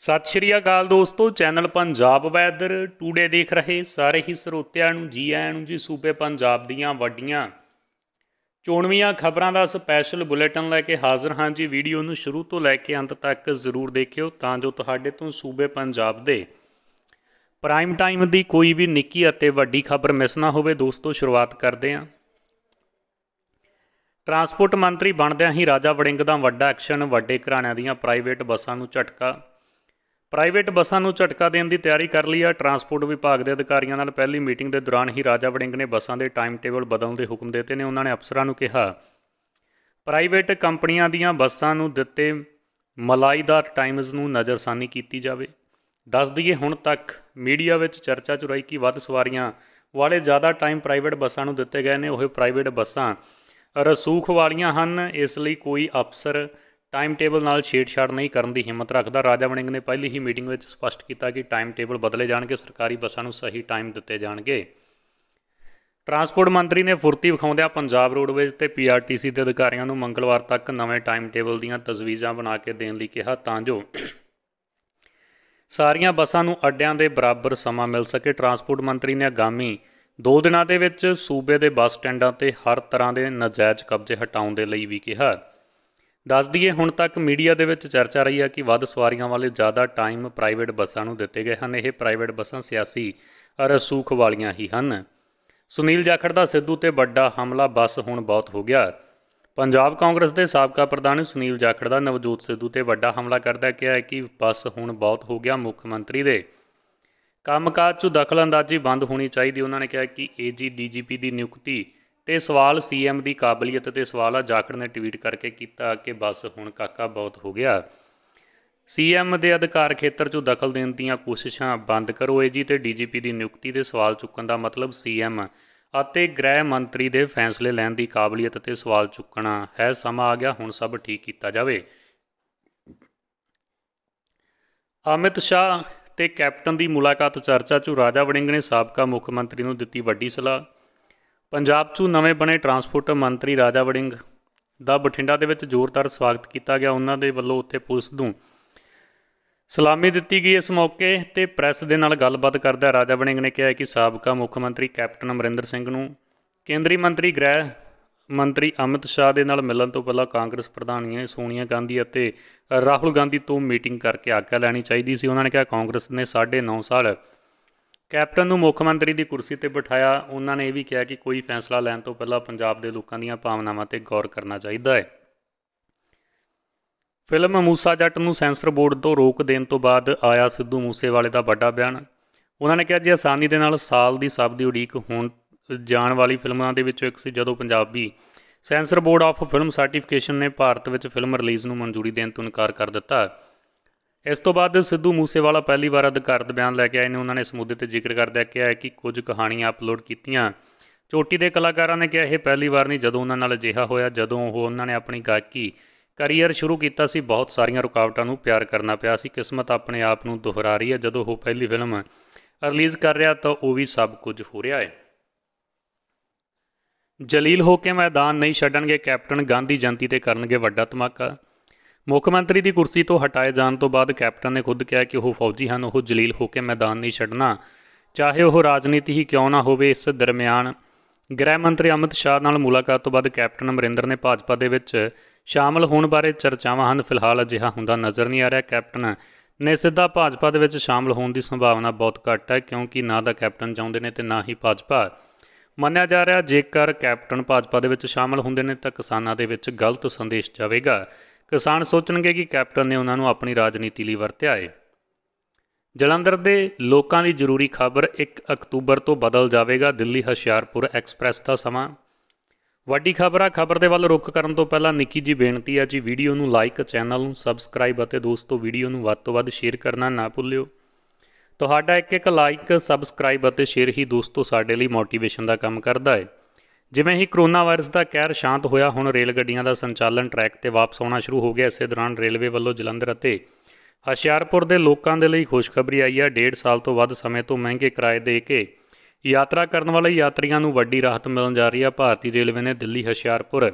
ਸਤਿ ਸ਼੍ਰੀ ਅਕਾਲ ਦੋਸਤੋ channel Punjab weather today ਦੇਖ ਰਹੇ ਸਾਰੇ ਹੀ ਸਰੋਤਿਆਂ ਨੂੰ ਜੀ ਆਇਆਂ ਨੂੰ ਜੀ ਸੂਬੇ ਪੰਜਾਬ ਦੀਆਂ ਵੱਡੀਆਂ ਚੋਣਵੀਆਂ ਖਬਰਾਂ ਦਾ ਸਪੈਸ਼ਲ ਬੁਲੇਟਿਨ ਲੈ ਕੇ ਹਾਜ਼ਰ ਹਾਂ ਜੀ ਵੀਡੀਓ ਨੂੰ ਸ਼ੁਰੂ ਤੋਂ ਲੈ ਕੇ ਅੰਤ ਤੱਕ ਜ਼ਰੂਰ ਦੇਖਿਓ ਤਾਂ ਜੋ ਤੁਹਾਡੇ ਤੋਂ ਸੂਬੇ ਪੰਜਾਬ ਦੇ ਪ੍ਰਾਈਮ ਟਾਈਮ ਦੀ ਕੋਈ ਵੀ ਨਿੱਕੀ ਅਤੇ ਵੱਡੀ ਖਬਰ ਮਿਸ ਨਾ ਹੋਵੇ ਦੋਸਤੋ ਸ਼ੁਰੂਆਤ ਕਰਦੇ ਹਾਂ ਟਰਾਂਸਪੋਰਟ ਮੰਤਰੀ ਬਣਦਿਆਂ ਹੀ ਰਾਜਾ ਵੜਿੰਗ ਦਾ ਵੱਡਾ ਐਕਸ਼ਨ ਵੱਡੇ ਘਰਾਣਿਆਂ ਦੀਆਂ ਪ੍ਰਾਈਵੇਟ ਬੱਸਾਂ ਨੂੰ ਝਟਕਾ ਪ੍ਰਾਈਵੇਟ ਬੱਸਾਂ ਨੂੰ ਝਟਕਾ ਦੇਣ ਦੀ ਤਿਆਰੀ ਕਰ ਲਈ ਆ ਟਰਾਂਸਪੋਰਟ ਵਿਭਾਗ ਦੇ ਅਧਿਕਾਰੀਆਂ ਨਾਲ ਪਹਿਲੀ ਮੀਟਿੰਗ ਦੇ ਦੌਰਾਨ ਹੀ ਰਾਜਾ ਵੜਿੰਗ ਨੇ ਬੱਸਾਂ ਦੇ ਟਾਈਮ ਟੇਬਲ ਬਦਲਣ ਦੇ ਹੁਕਮ ਦਿੱਤੇ ਨੇ ਉਹਨਾਂ ਨੇ ਅਫਸਰਾਂ ਨੂੰ ਕਿਹਾ ਪ੍ਰਾਈਵੇਟ ਕੰਪਨੀਆਂ ਦੀਆਂ ਬੱਸਾਂ ਨੂੰ ਦਿੱਤੇ ਮਲਾਈਦਾਰ ਟਾਈਮਜ਼ ਨੂੰ ਨਜ਼ਰਸਾਨੀ ਕੀਤੀ ਜਾਵੇ ਦੱਸ ਦਈਏ ਹੁਣ ਤੱਕ ਮੀਡੀਆ ਵਿੱਚ ਚਰਚਾ ਚੁਰਾਈ ਕਿ ਵੱਧ ਸਵਾਰੀਆਂ ਵਾਲੇ ਜ਼ਿਆਦਾ ਟਾਈਮ ਪ੍ਰਾਈਵੇਟ ਬੱਸਾਂ ਨੂੰ ਦਿੱਤੇ ਗਏ ਨੇ ਉਹ ਪ੍ਰਾਈਵੇਟ ਬੱਸਾਂ ਰਸੂਖ ਵਾਲੀਆਂ ਹਨ ਇਸ ਲਈ ਕੋਈ ਅਫਸਰ ਟਾਈਮ ਟੇਬਲ ਨਾਲ ਛੇੜਛਾੜ ਨਹੀਂ ਕਰਨ ਦੀ ਹਿੰਮਤ ਰੱਖਦਾ ਰਾਜਾ ਵਣਿੰਗ ਨੇ ਪਹਿਲੀ ਹੀ ਮੀਟਿੰਗ ਵਿੱਚ ਸਪਸ਼ਟ ਕੀਤਾ ਕਿ ਟਾਈਮ ਟੇਬਲ ਬਦਲੇ ਜਾਣਗੇ ਸਰਕਾਰੀ ਬੱਸਾਂ ਨੂੰ ਸਹੀ ਟਾਈਮ ਦਿੱਤੇ ਜਾਣਗੇ ਟਰਾਂਸਪੋਰਟ ਮੰਤਰੀ ਨੇ ਫੁਰਤੀ ਵਿਖਾਉਂਦਿਆਂ ਪੰਜਾਬ ਰੋਡਵੇਜ਼ ਤੇ ਪੀਆਰਟੀਸੀ ਦੇ ਅਧਿਕਾਰੀਆਂ ਨੂੰ ਮੰਗਲਵਾਰ ਤੱਕ ਨਵੇਂ ਟਾਈਮ ਟੇਬਲ ਦੀਆਂ ਤਜਵੀਜ਼ਾਂ ਬਣਾ ਕੇ ਦੇਣ ਲਈ ਕਿਹਾ ਤਾਂ ਜੋ ਸਾਰੀਆਂ ਬੱਸਾਂ ਨੂੰ ਅੱਡਿਆਂ ਦੇ ਬਰਾਬਰ ਸਮਾਂ ਮਿਲ ਸਕੇ ਟਰਾਂਸਪੋਰਟ ਮੰਤਰੀ ਨੇ ਆਗਾਮੀ 2 ਦਿਨਾਂ ਦੇ ਵਿੱਚ ਸੂਬੇ ਦੇ ਬੱਸ ਸਟੈਂਡਾਂ ਤੇ ਹਰ ਤਰ੍ਹਾਂ ਦੇ ਨਾਜਾਇਜ਼ ਕਬਜ਼ੇ ਹਟਾਉਣ ਦੇ ਲਈ ਵੀ ਕਿਹਾ ਦੱਸ ਦਈਏ ਹੁਣ ਤੱਕ ਮੀਡੀਆ ਦੇ ਵਿੱਚ ਚਰਚਾ ਰਹੀ ਹੈ ਕਿ ਵੱਧ ਸਵਾਰੀਆਂ ਵਾਲੇ ਜ਼ਿਆਦਾ ਟਾਈਮ ਪ੍ਰਾਈਵੇਟ ਬੱਸਾਂ ਨੂੰ ਦਿੱਤੇ ਗਏ ਹਨ ਇਹ ਪ੍ਰਾਈਵੇਟ ਬੱਸਾਂ ਸਿਆਸੀ ਰਸੂਖ ਵਾਲੀਆਂ ਹੀ ਹਨ ਸੁਨੀਲ ਜਾਖੜ ਦਾ ਸਿੱਧੂ ਤੇ ਵੱਡਾ ਹਮਲਾ ਬੱਸ ਹੁਣ ਬਹੁਤ ਹੋ ਗਿਆ ਪੰਜਾਬ ਕਾਂਗਰਸ ਦੇ ਸਾਬਕਾ ਪ੍ਰਧਾਨ ਸੁਨੀਲ ਜਾਖੜ ਦਾ ਨਵਜੋਤ ਸਿੱਧੂ ਤੇ ਵੱਡਾ ਹਮਲਾ ਕਰਦਾ ਕਿਹਾ ਹੈ ਕਿ ਬੱਸ ਹੁਣ ਬਹੁਤ ਹੋ ਗਿਆ ਮੁੱਖ ਮੰਤਰੀ ਦੇ ਕੰਮਕਾਜ 'ਚ ਦਖਲਅੰਦਾਜ਼ੀ ਬੰਦ ਹੋਣੀ ਚਾਹੀਦੀ ਉਹਨਾਂ ਨੇ ਕਿਹਾ ਕਿ ਏਜੀ ਡੀਜੀਪੀ ਦੀ ਨਿਯੁਕਤੀ ਤੇ ਸਵਾਲ ਸੀਐਮ ਦੀ ਕਾਬਲੀਅਤ ਤੇ ਸਵਾਲ ਆ ਜਾਖੜ ਨੇ ਟਵੀਟ ਕਰਕੇ ਕੀਤਾ ਕਿ ਬਸ ਹੁਣ ਕਾਕਾ ਬਹੁਤ ਹੋ ਗਿਆ ਸੀਐਮ ਦੇ ਅਧਿਕਾਰ ਖੇਤਰ 'ਚ ਦਖਲ ਦੇਣ ਦੀਆਂ ਕੋਸ਼ਿਸ਼ਾਂ ਬੰਦ ਕਰੋ ਏਜੀ ਤੇ ਡੀਜੀਪੀ ਦੀ ਨਿਯੁਕਤੀ ਤੇ ਸਵਾਲ ਚੁੱਕਣ ਦਾ ਮਤਲਬ ਸੀਐਮ ਅਤੇ ਗ੍ਰਹਿ ਮੰਤਰੀ ਦੇ ਫੈਸਲੇ ਲੈਣ ਦੀ ਕਾਬਲੀਅਤ ਤੇ ਸਵਾਲ ਚੁੱਕਣਾ ਹੈ ਸਮਾਂ ਆ ਗਿਆ ਹੁਣ ਸਭ ਠੀਕ ਕੀਤਾ ਜਾਵੇ ਅਮਿਤ ਸ਼ਾਹ ਤੇ ਕੈਪਟਨ ਦੀ ਮੁਲਾਕਾਤ ਚਰਚਾ 'ਚ ਰਾਜਾ ਵੜਿੰਗ ਨੇ ਸਾਬਕਾ ਮੁੱਖ ਮੰਤਰੀ ਨੂੰ ਦਿੱਤੀ ਵੱਡੀ ਸਲਾਹ ਪੰਜਾਬ 'ਚ ਨਵੇਂ ਬਣੇ ਟਰਾਂਸਪੋਰਟ ਮੰਤਰੀ ਰਾਜਾ ਵੜਿੰਗ ਦਾ ਬਠਿੰਡਾ ਦੇ ਵਿੱਚ ਜ਼ੋਰਦਾਰ ਸਵਾਗਤ ਕੀਤਾ ਗਿਆ ਉਹਨਾਂ ਦੇ ਵੱਲੋਂ ਉੱਥੇ ਪੁਲਿਸ ਨੂੰ ਸਲਾਮੀ ਦਿੱਤੀ ਗਈ ਇਸ ਮੌਕੇ ਤੇ ਪ੍ਰੈਸ ਦੇ ਨਾਲ ਗੱਲਬਾਤ ਕਰਦਾ ਰਾਜਾ ਵੜਿੰਗ ਨੇ ਕਿਹਾ ਕਿ ਸਾਬਕਾ ਮੁੱਖ ਮੰਤਰੀ ਕੈਪਟਨ ਅਮਰਿੰਦਰ ਸਿੰਘ ਨੂੰ ਕੇਂਦਰੀ ਮੰਤਰੀ ਗ੍ਰਹਿ ਮੰਤਰੀ ਅਮਿਤ ਸ਼ਾਹ ਦੇ ਨਾਲ ਮਿਲਣ ਤੋਂ ਪਹਿਲਾਂ ਕਾਂਗਰਸ ਪ੍ਰਧਾਨੀਆਂ ਸੋਨੀਆ ਗਾਂਧੀ ਅਤੇ ਰਾਹੁਲ ਗਾਂਧੀ ਤੋਂ ਮੀਟਿੰਗ ਕਰਕੇ ਆਗਿਆ ਲੈਣੀ ਚਾਹੀਦੀ ਸੀ ਉਹਨਾਂ ਨੇ ਕਿਹਾ ਕਾਂਗਰਸ ਨੇ 9.5 ਸਾਲ ਕੈਪਟਨ ਨੂੰ ਮੁੱਖ ਮੰਤਰੀ ਦੀ ਕੁਰਸੀ ਤੇ ਬਿਠਾਇਆ ਉਹਨਾਂ ਨੇ ਇਹ ਵੀ ਕਿਹਾ ਕਿ ਕੋਈ ਫੈਸਲਾ ਲੈਣ ਤੋਂ ਪਹਿਲਾਂ ਪੰਜਾਬ ਦੇ ਲੋਕਾਂ ਦੀਆਂ ਭਾਵਨਾਵਾਂ ਤੇ ਗੌਰ ਕਰਨਾ ਚਾਹੀਦਾ ਹੈ ਫਿਲਮ ਮੂਸਾ ਜੱਟ ਨੂੰ ਸੈਂਸਰ ਬੋਰਡ ਤੋਂ ਰੋਕ ਦੇਣ ਤੋਂ ਬਾਅਦ ਆਇਆ ਸਿੱਧੂ ਮੂਸੇਵਾਲੇ ਦਾ ਵੱਡਾ ਬਿਆਨ ਉਹਨਾਂ ਨੇ ਕਿਹਾ ਜੇ ਆਸਾਨੀ ਦੇ ਨਾਲ ਸਾਲ ਦੀ ਸਭ ਦੀ ਉਡੀਕ ਹੋਣ ਜਾਣ ਵਾਲੀ ਫਿਲਮਾਂ ਦੇ ਵਿੱਚੋਂ ਇੱਕ ਸੀ ਜਦੋਂ Punjabi censor board of film certification ਨੇ ਭਾਰਤ ਵਿੱਚ ਫਿਲਮ ਰਿਲੀਜ਼ ਨੂੰ ਮਨਜ਼ੂਰੀ ਦੇਣ ਤੋਂ ਇਨਕਾਰ ਕਰ ਦਿੱਤਾ ਇਸ ਤੋਂ ਬਾਅਦ ਸਿੱਧੂ ਮੂਸੇਵਾਲਾ ਪਹਿਲੀ ਵਾਰ ਅਧਿਕਾਰਤ ਬਿਆਨ ਲੈ ਕੇ ਆਏ ਨੇ ਉਹਨਾਂ ਨੇ ਇਸ ਮੁੱਦੇ ਤੇ ਜ਼ਿਕਰ ਕਰਦੇ ਕਿਹਾ ਕਿ ਕੁਝ ਕਹਾਣੀਆਂ ਅਪਲੋਡ ਕੀਤੀਆਂ ਚੋਟੀ ਦੇ ਕਲਾਕਾਰਾਂ ਨੇ ਕਿਹਾ ਇਹ ਪਹਿਲੀ ਵਾਰ ਨਹੀਂ ਜਦੋਂ ਉਹਨਾਂ ਨਾਲ ਅਜਿਹਾ ਹੋਇਆ ਜਦੋਂ ਉਹ ਉਹਨਾਂ ਨੇ ਆਪਣੀ ਗਾਇਕੀ ਕੈਰੀਅਰ ਸ਼ੁਰੂ ਕੀਤਾ ਸੀ ਬਹੁਤ ਸਾਰੀਆਂ ਰੁਕਾਵਟਾਂ ਨੂੰ ਪਿਆਰ ਕਰਨਾ ਪਿਆ ਸੀ ਕਿਸਮਤ ਆਪਣੇ ਆਪ ਨੂੰ ਦੁਹਰਾ ਰਹੀ ਹੈ ਜਦੋਂ ਉਹ ਪਹਿਲੀ ਫਿਲਮ ਰਿਲੀਜ਼ ਕਰ ਰਿਹਾ ਤਾਂ ਉਹ ਵੀ ਸਭ ਕੁਝ ਹੋ ਰਿਹਾ ਹੈ ਜਲੀਲ ਹੋ ਕੇ ਮੈਦਾਨ ਨਹੀਂ ਛੱਡਣਗੇ ਕੈਪਟਨ ਗਾਂਧੀ ਜੰਤੀ ਤੇ ਕਰਨਗੇ ਵੱਡਾ ਧਮਾਕਾ ਮੁੱਖ ਮੰਤਰੀ ਦੀ ਕੁਰਸੀ ਤੋਂ ਹਟਾਏ ਜਾਣ ਤੋਂ ਬਾਅਦ ਕੈਪਟਨ ਨੇ ਖੁਦ ਕਿਹਾ ਕਿ ਉਹ ਫੌਜੀ ਹਨ ਉਹ ਜਲੀਲ ਹੋ ਕੇ ਮੈਦਾਨ ਨਹੀਂ ਛੱਡਣਾ ਚਾਹੇ ਉਹ ਰਾਜਨੀਤੀ ਹੀ ਕਿਉਂ ਨਾ ਹੋਵੇ ਇਸ ਦਰਮਿਆਨ ਗ੍ਰਹਿ ਮੰਤਰੀ ਅਮਿਤ ਸ਼ਾਹ ਨਾਲ ਮੁਲਾਕਾਤ ਤੋਂ ਬਾਅਦ ਕੈਪਟਨ ਅਮਰਿੰਦਰ ਨੇ ਭਾਜਪਾ ਦੇ ਵਿੱਚ ਸ਼ਾਮਲ ਹੋਣ ਬਾਰੇ ਚਰਚਾਵਾਂ ਹਨ ਫਿਲਹਾਲ ਅਜਿਹਾ ਹੁੰਦਾ ਨਜ਼ਰ ਨਹੀਂ ਆ ਰਿਹਾ ਕੈਪਟਨ ਨੇ ਸਿੱਧਾ ਭਾਜਪਾ ਦੇ ਵਿੱਚ ਸ਼ਾਮਲ ਹੋਣ ਦੀ ਸੰਭਾਵਨਾ ਬਹੁਤ ਘੱਟ ਹੈ ਕਿਉਂਕਿ ਨਾ ਦਾ ਕੈਪਟਨ ਚਾਹੁੰਦੇ ਨੇ ਤੇ ਨਾ ਹੀ ਭਾਜਪਾ ਮੰਨਿਆ ਜਾ ਰਿਹਾ ਜੇਕਰ ਕੈਪਟਨ ਭਾਜਪਾ ਦੇ ਵਿੱਚ ਸ਼ਾਮਲ ਹੁੰਦੇ ਨੇ ਤਾਂ ਕਿਸਾਨਾਂ ਦੇ ਵਿੱਚ ਗਲਤ ਸੰਦੇਸ਼ ਜਾਵੇਗਾ ਕਿਸਾਨ ਸੋਚਣਗੇ ਕਿ ਕੈਪਟਨ ਨੇ ਉਹਨਾਂ ਨੂੰ ਆਪਣੀ ਰਾਜਨੀਤੀ ਲਈ ਵਰਤਿਆ ਹੈ ਜਲੰਧਰ ਦੇ ਲੋਕਾਂ ਦੀ ਜ਼ਰੂਰੀ ਖਬਰ 1 ਅਕਤੂਬਰ ਤੋਂ ਬਦਲ ਜਾਵੇਗਾ ਦਿੱਲੀ ਹਸ਼ਿਆਰਪੁਰ ਐਕਸਪ੍ਰੈਸ ਦਾ ਸਮਾਂ ਵੱਡੀ ਖਬਰ ਆ ਖਬਰ ਦੇ ਵੱਲ ਰੁਕ ਕਰਨ ਤੋਂ ਪਹਿਲਾਂ ਨਿੱਕੀ ਜੀ ਬੇਨਤੀ ਆ ਜੀ ਵੀਡੀਓ ਨੂੰ ਲਾਈਕ ਚੈਨਲ ਨੂੰ ਸਬਸਕ੍ਰਾਈਬ ਅਤੇ ਦੋਸਤੋ ਵੀਡੀਓ ਨੂੰ ਵੱਧ ਤੋਂ ਵੱਧ ਸ਼ੇਅਰ ਕਰਨਾ ਨਾ ਭੁੱਲਿਓ ਤੁਹਾਡਾ ਇੱਕ ਇੱਕ ਲਾਈਕ ਸਬਸਕ੍ਰਾਈਬ ਅਤੇ ਸ਼ੇਅਰ ਹੀ ਦੋਸਤੋ ਸਾਡੇ ਲਈ ਮੋਟੀਵੇਸ਼ਨ ਦਾ ਕੰਮ ਕਰਦਾ ਹੈ ਜਿਵੇਂ ਹੀ ਕਰੋਨਾ ਵਾਇਰਸ ਦਾ ਕਹਿਰ ਸ਼ਾਂਤ ਹੋਇਆ ਹੁਣ ਰੇਲ ਗੱਡੀਆਂ ਦਾ ਸੰਚਾਲਨ ਟਰੈਕ ਤੇ ਵਾਪਸ ਆਉਣਾ ਸ਼ੁਰੂ ਹੋ ਗਿਆ ਇਸੇ ਦੌਰਾਨ ਰੇਲਵੇ ਵੱਲੋਂ ਜਲੰਧਰ ਅਤੇ ਹਸ਼ਿਆਰਪੁਰ ਦੇ ਲੋਕਾਂ ਦੇ ਲਈ ਖੁਸ਼ਖਬਰੀ ਆਈ ਹੈ ਡੇਢ ਸਾਲ ਤੋਂ ਵੱਧ ਸਮੇਂ ਤੋਂ ਮਹਿੰਗੇ ਕਿਰਾਏ ਦੇ ਕੇ ਯਾਤਰਾ ਕਰਨ ਵਾਲੇ ਯਾਤਰੀਆਂ ਨੂੰ ਵੱਡੀ ਰਾਹਤ ਮਿਲਣ ਜਾ ਰਹੀ ਹੈ ਭਾਰਤੀ ਰੇਲਵੇ ਨੇ ਦਿੱਲੀ ਹਸ਼ਿਆਰਪੁਰ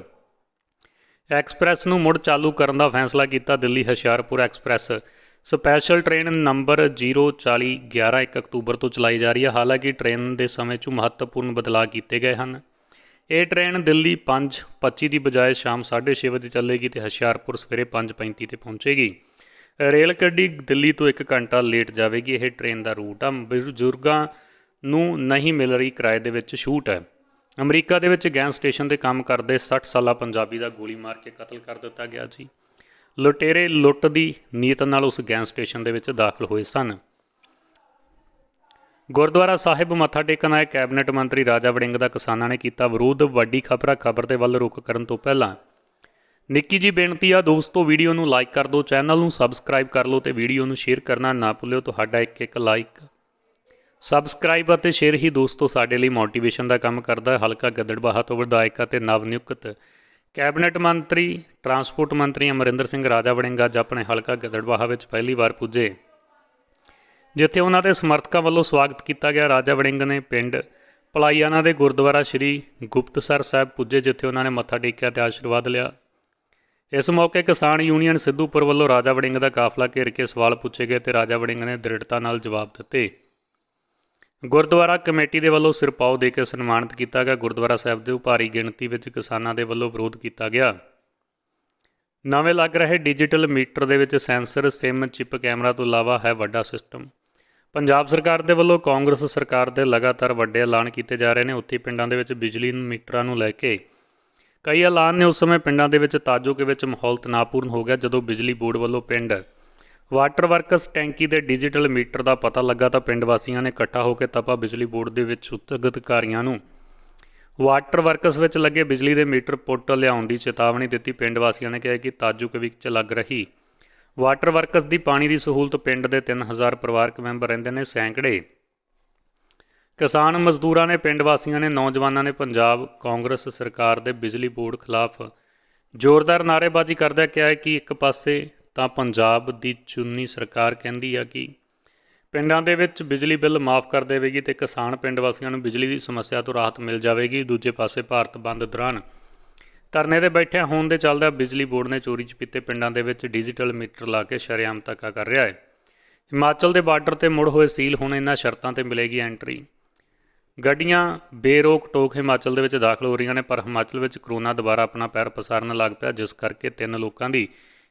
ਐਕਸਪ੍ਰੈਸ ਨੂੰ ਮੁੜ ਚਾਲੂ ਕਰਨ ਦਾ ਫੈਸਲਾ ਕੀਤਾ Delhi Hoshiarpur express special train number 04011 1 ਅਕਤੂਬਰ ਤੋਂ ਚਲਾਈ ਜਾ ਰਹੀ ਹੈ ਹਾਲਾਂਕਿ ਟ੍ਰੇਨ ਦੇ ਸਮੇਂ 'ਚ ਮਹੱਤਵਪੂਰਨ ਬਦਲਾਅ ਕੀਤੇ ਗਏ ਹਨ ਇਹ ਟ੍ਰੇਨ ਦਿੱਲੀ 5:25 ਦੀ ਬਜਾਏ ਸ਼ਾਮ 6:30 ਵਜੇ ਚੱਲੇਗੀ ਤੇ ਹਸ਼ਿਆਰਪੁਰ ਸਵੇਰੇ 5:35 ਤੇ ਪਹੁੰਚੇਗੀ ਰੇਲ ਗੱਡੀ ਦਿੱਲੀ ਤੋਂ 1 ਘੰਟਾ ਲੇਟ ਜਾਵੇਗੀ ਇਹ ਟ੍ਰੇਨ ਦਾ ਰੂਟ ਆ ਬਜ਼ੁਰਗਾਂ ਨੂੰ ਨਹੀਂ ਮਿਲ ਰਹੀ ਕਿਰਾਏ ਦੇ ਵਿੱਚ ਛੂਟ ਹੈ ਅਮਰੀਕਾ ਦੇ ਵਿੱਚ ਗੈਂਗ ਸਟੇਸ਼ਨ ਤੇ ਕੰਮ ਕਰਦੇ 60 ਸਾਲਾ ਪੰਜਾਬੀ ਦਾ ਗੋਲੀ ਮਾਰ ਕੇ ਕਤਲ ਕਰ ਦਿੱਤਾ ਗਿਆ ਸੀ ਲੁਟੇਰੇ ਲੁੱਟ ਦੀ ਨੀਤ ਨਾਲ ਉਸ ਗੈਂਗ ਸਟੇਸ਼ਨ ਦੇ ਵਿੱਚ ਦਾਖਲ ਹੋਏ ਸਨ ਗੁਰਦੁਆਰਾ ਸਾਹਿਬ ਮੱਥਾ ਟੇਕਣ ਆਏ ਕੈਬਨਿਟ ਮੰਤਰੀ ਰਾਜਾ ਵੜਿੰਗ ਦਾ ਕਿਸਾਨਾਂ ਨੇ ਕੀਤਾ ਵਿਰੋਧ ਵੱਡੀ ਖਬਰਾਂ ਖਬਰ ਦੇ ਵੱਲ ਰੁਕ ਕਰਨ ਤੋਂ ਪਹਿਲਾਂ ਨਿੱਕੀ ਜੀ ਬੇਨਤੀ ਆ ਦੋਸਤੋ ਵੀਡੀਓ ਨੂੰ ਲਾਈਕ ਕਰ ਦਿਓ ਚੈਨਲ ਨੂੰ ਸਬਸਕ੍ਰਾਈਬ ਕਰ ਲਓ ਤੇ ਵੀਡੀਓ ਨੂੰ ਸ਼ੇਅਰ ਕਰਨਾ ਨਾ ਭੁੱਲਿਓ ਤੁਹਾਡਾ ਇੱਕ ਇੱਕ ਲਾਈਕ ਸਬਸਕ੍ਰਾਈਬ ਅਤੇ ਸ਼ੇਅਰ ਹੀ ਦੋਸਤੋ ਸਾਡੇ ਲਈ ਮੋਟੀਵੇਸ਼ਨ ਦਾ ਕੰਮ ਕਰਦਾ ਹੈ ਹਲਕਾ ਗਦੜਬਾਹਾ ਤੋਂ ਵਿਧਾਇਕ ਅਤੇ ਨਵ ਨਿਯੁਕਤ ਕੈਬਨਿਟ ਮੰਤਰੀ ਟਰਾਂਸਪੋਰਟ ਮੰਤਰੀ ਅਮਰਿੰਦਰ ਸਿੰਘ ਰਾਜਾ ਵੜਿੰਗਾ ਅੱਜ ਆਪਣੇ ਹਲਕਾ ਗਦੜਬਾਹਾ ਵਿੱਚ ਪਹਿਲੀ ਵਾਰ ਪੁੱਜੇ ਜਿੱਥੇ ਉਹਨਾਂ ਦੇ ਸਮਰਥਕਾਂ ਵੱਲੋਂ ਸਵਾਗਤ ਕੀਤਾ ਗਿਆ ਰਾਜਾ ਵੜਿੰਗ ਨੇ ਪਿੰਡ ਪਲਾਈਆਣਾ ਦੇ ਗੁਰਦੁਆਰਾ ਸ੍ਰੀ ਗੁਪਤਸਰ ਸਾਹਿਬ ਪੁੱਜੇ ਜਿੱਥੇ ਉਹਨਾਂ ਨੇ ਮੱਥਾ ਟੇਕਿਆ ਤੇ ਆਸ਼ੀਰਵਾਦ ਲਿਆ ਇਸ ਮੌਕੇ ਕਿਸਾਨ ਯੂਨੀਅਨ ਸਿੱਧੂਪੁਰ ਵੱਲੋਂ ਰਾਜਾ ਵੜਿੰਗ ਦਾ ਕਾਫਲਾ ਘੇਰ ਕੇ ਸਵਾਲ ਪੁੱਛੇ ਗਏ ਤੇ ਰਾਜਾ ਵੜਿੰਗ ਨੇ ਦ੍ਰਿੜਤਾ ਨਾਲ ਜਵਾਬ ਦਿੱਤੇ ਗੁਰਦੁਆਰਾ ਕਮੇਟੀ ਦੇ ਵੱਲੋਂ ਸਿਰਪਾਉ ਦੇ ਕੇ ਸਨਮਾਨਿਤ ਕੀਤਾ ਗਿਆ ਗੁਰਦੁਆਰਾ ਸਾਹਿਬ ਦੇ ਉਪਾਰੀ ਗਿਣਤੀ ਵਿੱਚ ਕਿਸਾਨਾਂ ਦੇ ਵੱਲੋਂ ਵਿਰੋਧ ਕੀਤਾ ਗਿਆ ਨਵੇਂ ਲੱਗ ਰਹੇ ਡਿਜੀਟਲ ਮੀਟਰ ਦੇ ਵਿੱਚ ਸੈਂਸਰ ਸਿਮ ਚਿਪ ਕੈਮਰਾ ਤੋਂ ਇਲਾਵਾ ਹੈ ਵੱਡਾ ਸਿਸਟਮ ਪੰਜਾਬ ਸਰਕਾਰ ਦੇ ਵੱਲੋਂ ਕਾਂਗਰਸ ਸਰਕਾਰ ਦੇ ਲਗਾਤਾਰ ਵੱਡੇ ਐਲਾਨ ਕੀਤੇ ਜਾ ਰਹੇ ਨੇ ਉੱਥੇ ਪਿੰਡਾਂ ਦੇ ਵਿੱਚ ਬਿਜਲੀ ਮੀਟਰਾਂ ਨੂੰ ਲੈ ਕੇ ਕਈ ਐਲਾਨ ਨੇ ਉਸ ਸਮੇਂ ਪਿੰਡਾਂ ਦੇ ਵਿੱਚ ਤਾਜੋ ਕੇ ਵਿੱਚ ਮਾਹੌਲ ਤਣਾਪੂਰਨ ਹੋ ਗਿਆ ਜਦੋਂ ਬਿਜਲੀ ਬੋਰਡ ਵੱਲੋਂ ਪਿੰਡ ਵਾਟਰ ਵਰਕਸ ਟੈਂਕੀ ਦੇ ਡਿਜੀਟਲ ਮੀਟਰ ਦਾ ਪਤਾ ਲੱਗਾ ਤਾਂ ਪਿੰਡ ਵਾਸੀਆਂ ਨੇ ਇਕੱਠਾ ਹੋ ਕੇ ਤਪਾ ਬਿਜਲੀ ਬੋਰਡ ਦੇ ਵਿੱਚ ਉਤਗਤ ਅਧਿਕਾਰੀਆਂ ਨੂੰ ਵਾਟਰ ਵਰਕਸ ਵਿੱਚ ਲੱਗੇ ਬਿਜਲੀ ਦੇ ਮੀਟਰ ਪੁੱਟ ਲਿਆਉਣ ਦੀ ਚੇਤਾਵਨੀ ਦਿੱਤੀ ਪਿੰਡ ਵਾਸੀਆਂ ਨੇ ਕਿਹਾ ਕਿ ਤਾਜੂ ਕੇ ਵਿੱਚ ਲੱਗ ਰਹੀ ਵਾਟਰ ਵਰਕਸ ਦੀ ਪਾਣੀ ਦੀ ਸਹੂਲਤ ਪਿੰਡ ਦੇ 3000 ਪਰਿਵਾਰਕ ਮੈਂਬਰ ਰਹਿੰਦੇ ਨੇ ਸੈਂਕੜੇ ਕਿਸਾਨ ਮਜ਼ਦੂਰਾਂ ਨੇ ਪਿੰਡ ਵਾਸੀਆਂ ਨੇ ਨੌਜਵਾਨਾਂ ਨੇ ਪੰਜਾਬ ਕਾਂਗਰਸ ਸਰਕਾਰ ਦੇ ਬਿਜਲੀ ਬੋਰਡ ਖਿਲਾਫ ਜ਼ੋਰਦਾਰ ਨਾਰੇਬਾਜ਼ੀ ਕਰਦਿਆ ਕਿਹਾ ਹੈ ਕਿ ਇੱਕ ਪਾਸੇ ਤਾਂ ਪੰਜਾਬ ਦੀ ਚੁੰਨੀ ਸਰਕਾਰ ਕਹਿੰਦੀ ਆ ਕਿ ਪਿੰਡਾਂ ਦੇ ਵਿੱਚ ਬਿਜਲੀ ਬਿੱਲ ਮਾਫ ਕਰ ਦੇਵੇਗੀ ਤੇ ਕਿਸਾਨ ਪਿੰਡ ਵਾਸੀਆਂ ਨੂੰ ਬਿਜਲੀ ਦੀ ਸਮੱਸਿਆ ਤੋਂ ਰਾਹਤ ਮਿਲ ਜਾਵੇਗੀ ਦੂਜੇ ਪਾਸੇ ਭਾਰਤ ਬੰਦ ਦੌਰਾਨ ਧਰਨੇ ਤੇ ਬੈਠਿਆ ਹੋਣ ਦੇ ਚੱਲਦੇ ਬਿਜਲੀ ਬੋਰਡ ਨੇ ਚੋਰੀ ਚਪੀਤੇ ਪਿੰਡਾਂ ਦੇ ਵਿੱਚ ਡਿਜੀਟਲ ਮੀਟਰ ਲਾ ਕੇ ਸ਼ਰਿਆਮ ਤੱਕਾ ਕਰ ਰਿਹਾ ਹੈ ਹਿਮਾਚਲ ਦੇ ਬਾਰਡਰ ਤੇ ਮੁੜ ਹੋਏ ਸੀਲ ਹੁਣ ਇਹਨਾਂ ਸ਼ਰਤਾਂ ਤੇ ਮਿਲੇਗੀ ਐਂਟਰੀ ਗੱਡੀਆਂ ਬੇਰੋਕ ਟੋਕ ਹਿਮਾਚਲ ਦੇ ਵਿੱਚ ਦਾਖਲ ਹੋ ਰਹੀਆਂ ਨੇ ਪਰ ਹਿਮਾਚਲ ਵਿੱਚ ਕਰੋਨਾ ਦੁਬਾਰਾ ਆਪਣਾ ਪੈਰ ਪਸਾਰਨ ਲੱਗ ਪਿਆ ਜਿਸ ਕਰਕੇ ਤਿੰਨ ਲੋਕਾਂ ਦੀ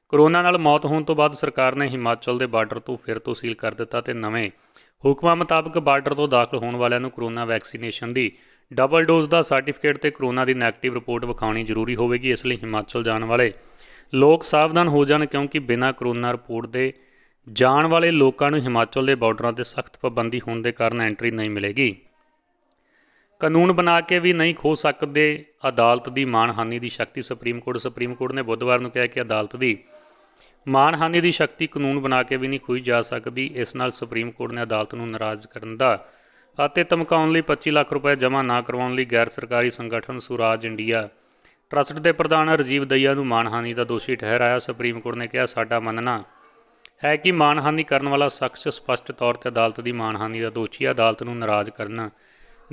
ਕਰੋਨਾ ਨਾਲ ਮੌਤ ਹੋਣ ਤੋਂ ਬਾਅਦ ਸਰਕਾਰ ਨੇ ਹਿਮਾਚਲ ਦੇ ਬਾਰਡਰ ਤੋਂ ਫਿਰ ਤੋਂ ਸੀਲ ਕਰ ਦਿੱਤਾ ਤੇ ਨਵੇਂ ਹੁਕਮਾਂ ਮੁਤਾਬਕ ਬਾਰਡਰ ਤੋਂ ਦਾਖਲ ਹੋਣ ਵਾਲਿਆਂ ਨੂੰ ਕਰੋਨਾ ਵੈਕਸੀਨੇਸ਼ਨ ਦੀ ਡਬਲ ਡੋਜ਼ ਦਾ ਸਰਟੀਫਿਕੇਟ ਤੇ ਕਰੋਨਾ ਦੀ ਨੈਗੇਟਿਵ ਰਿਪੋਰਟ ਵਿਖਾਉਣੀ ਜ਼ਰੂਰੀ ਹੋਵੇਗੀ ਇਸ ਲਈ ਹਿਮਾਚਲ ਜਾਣ ਵਾਲੇ ਲੋਕ ਸਾਵਧਾਨ ਹੋ ਜਾਣ ਕਿਉਂਕਿ ਬਿਨਾਂ ਕਰੋਨਾ ਰਿਪੋਰਟ ਦੇ ਜਾਣ ਵਾਲੇ ਲੋਕਾਂ ਨੂੰ ਹਿਮਾਚਲ ਦੇ ਬਾਰਡਰਾਂ ਤੇ ਸਖਤ ਪਾਬੰਦੀ ਹੋਣ ਦੇ ਕਾਰਨ ਐਂਟਰੀ ਨਹੀਂ ਮਿਲੇਗੀ ਕਾਨੂੰਨ ਬਣਾ ਕੇ ਵੀ ਨਹੀਂ ਖੋ ਸਕਦੇ ਅਦਾਲਤ ਦੀ ਮਾਨਹਾਨੀ ਦੀ ਸ਼ਕਤੀ ਸੁਪਰੀਮ ਕੋਰਟ ਸੁਪਰੀਮ ਕੋਰਟ ਨੇ ਬੁੱਧਵਾਰ ਨੂੰ ਕਿਹਾ ਕਿ ਅਦਾਲਤ ਦੀ ਮਾਨਹਾਨੀ ਦੀ ਸ਼ਕਤੀ ਕਾਨੂੰਨ ਬਣਾ ਕੇ ਵੀ ਨਹੀਂ ਖੋਈ ਜਾ ਸਕਦੀ ਇਸ ਨਾਲ ਸੁਪਰੀਮ ਕੋਰਟ ਨੇ ਅਦਾਲਤ ਨੂੰ ਨਾਰਾਜ਼ ਕਰਨ ਦਾ ਅਤੇ ਧਮਕਾਉਣ ਲਈ 25 ਲੱਖ ਰੁਪਏ ਜਮ੍ਹਾਂ ਨਾ ਕਰਵਾਉਣ ਲਈ ਗੈਰ ਸਰਕਾਰੀ ਸੰਗਠਨ ਸੁਰਾਜ ਇੰਡੀਆ ਟਰਸਟ ਦੇ ਪ੍ਰਧਾਨ ਰਜੀਵ ਦਈਆ ਨੂੰ ਮਾਨਹਾਨੀ ਦਾ ਦੋਸ਼ੀ ਠਹਿਰਾਇਆ ਸੁਪਰੀਮ ਕੋਰਟ ਨੇ ਕਿਹਾ ਸਾਡਾ ਮੰਨਣਾ ਹੈ ਕਿ ਮਾਨਹਾਨੀ ਕਰਨ ਵਾਲਾ ਸ਼ਖਸ ਸਪਸ਼ਟ ਤੌਰ ਤੇ ਅਦਾਲਤ ਦੀ ਮਾਨਹਾਨੀ ਦਾ ਦੋਸ਼ੀ ਅਦਾਲਤ ਨੂੰ ਨਾਰਾਜ਼ ਕਰਨਾ